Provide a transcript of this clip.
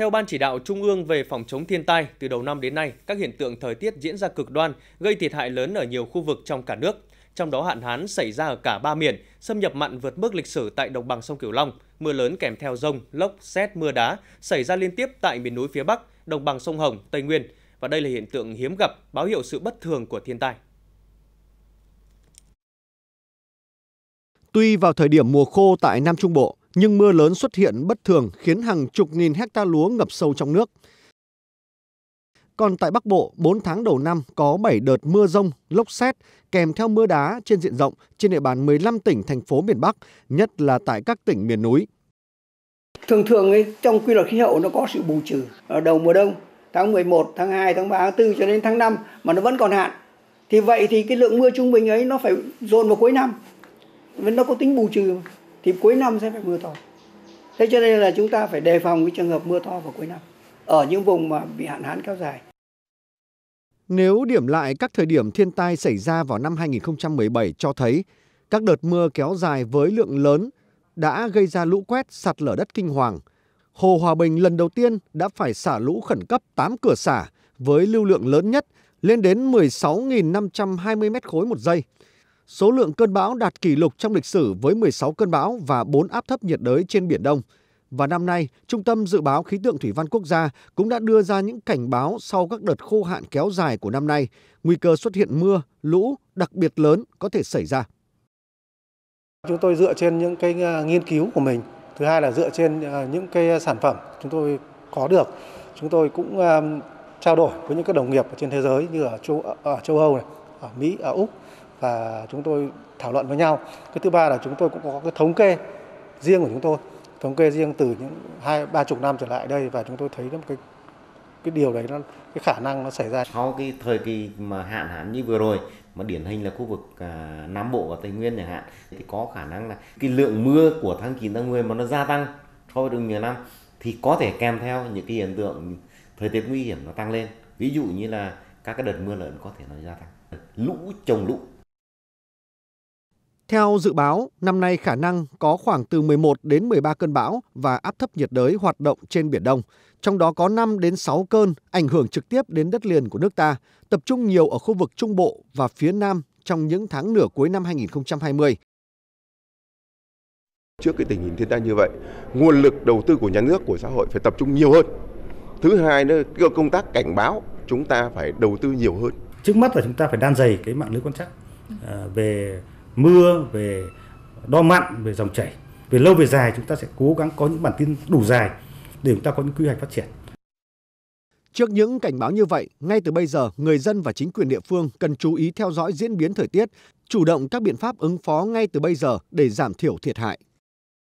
Theo Ban chỉ đạo Trung ương về phòng chống thiên tai, từ đầu năm đến nay, các hiện tượng thời tiết diễn ra cực đoan, gây thiệt hại lớn ở nhiều khu vực trong cả nước. Trong đó hạn hán xảy ra ở cả ba miền, xâm nhập mặn vượt mức lịch sử tại đồng bằng sông Cửu Long, mưa lớn kèm theo rông, lốc, xét, mưa đá xảy ra liên tiếp tại miền núi phía Bắc, đồng bằng sông Hồng, Tây Nguyên. Và đây là hiện tượng hiếm gặp, báo hiệu sự bất thường của thiên tai. Tuy vào thời điểm mùa khô tại Nam Trung Bộ, nhưng mưa lớn xuất hiện bất thường khiến hàng chục nghìn hecta lúa ngập sâu trong nước. Còn tại Bắc Bộ, 4 tháng đầu năm có 7 đợt mưa rông, lốc xét kèm theo mưa đá trên diện rộng trên địa bàn 15 tỉnh, thành phố miền Bắc, nhất là tại các tỉnh miền núi. Thường thường ấy, trong quy luật khí hậu nó có sự bù trừ ở đầu mùa đông, tháng 11, tháng 2, tháng 3, tháng 4 cho đến tháng 5 mà nó vẫn còn hạn. Thì vậy thì cái lượng mưa trung bình ấy nó phải dồn vào cuối năm. Nó có tính bù trừ thì cuối năm sẽ phải mưa to thế cho nên là chúng ta phải đề phòng cái trường hợp mưa to vào cuối năm ở những vùng mà bị hạn hán kéo dài nếu điểm lại các thời điểm thiên tai xảy ra vào năm 2017 cho thấy các đợt mưa kéo dài với lượng lớn đã gây ra lũ quét sạt lở đất kinh hoàng. Hồ Hòa Bình lần đầu tiên đã phải xả lũ khẩn cấp 8 cửa xả với lưu lượng lớn nhất lên đến 16.520 m khối một giây. Số lượng cơn bão đạt kỷ lục trong lịch sử với 16 cơn bão và 4 áp thấp nhiệt đới trên Biển Đông. Và năm nay, Trung tâm Dự báo Khí tượng Thủy văn Quốc gia cũng đã đưa ra những cảnh báo sau các đợt khô hạn kéo dài của năm nay, nguy cơ xuất hiện mưa, lũ đặc biệt lớn có thể xảy ra. Chúng tôi dựa trên những cái à, nghiên cứu của mình, thứ hai là dựa trên à, những cái à, sản phẩm chúng tôi có được. Chúng tôi cũng trao đổi với những các đồng nghiệp ở trên thế giới như ở châu ở châu Âu này, ở Mỹ, ở Úc và chúng tôi thảo luận với nhau. Cái thứ ba là chúng tôi cũng có cái thống kê riêng của chúng tôi, thống kê riêng từ những hai ba chục năm trở lại đây và chúng tôi thấy một cái cái điều đấy nó cái khả năng nó xảy ra sau cái thời kỳ mà hạn hán như vừa rồi mà điển hình là khu vực à, Nam Bộ và Tây Nguyên chẳng hạn thì có khả năng là cái lượng mưa của tháng 9 tháng 10 mà nó gia tăng so với đường nhiều năm thì có thể kèm theo những cái hiện tượng thời tiết nguy hiểm nó tăng lên ví dụ như là các cái đợt mưa lớn có thể nó gia tăng lũ trồng lũ theo dự báo, năm nay khả năng có khoảng từ 11 đến 13 cơn bão và áp thấp nhiệt đới hoạt động trên Biển Đông, trong đó có 5 đến 6 cơn ảnh hưởng trực tiếp đến đất liền của nước ta, tập trung nhiều ở khu vực Trung Bộ và phía Nam trong những tháng nửa cuối năm 2020. Trước cái tình hình thiên tai như vậy, nguồn lực đầu tư của nhà nước, của xã hội phải tập trung nhiều hơn. Thứ hai nữa, công tác cảnh báo chúng ta phải đầu tư nhiều hơn. Trước mắt là chúng ta phải đan dày cái mạng lưới quan trắc à, về mưa về đo mặn về dòng chảy về lâu về dài chúng ta sẽ cố gắng có những bản tin đủ dài để chúng ta có những quy hoạch phát triển Trước những cảnh báo như vậy, ngay từ bây giờ, người dân và chính quyền địa phương cần chú ý theo dõi diễn biến thời tiết, chủ động các biện pháp ứng phó ngay từ bây giờ để giảm thiểu thiệt hại.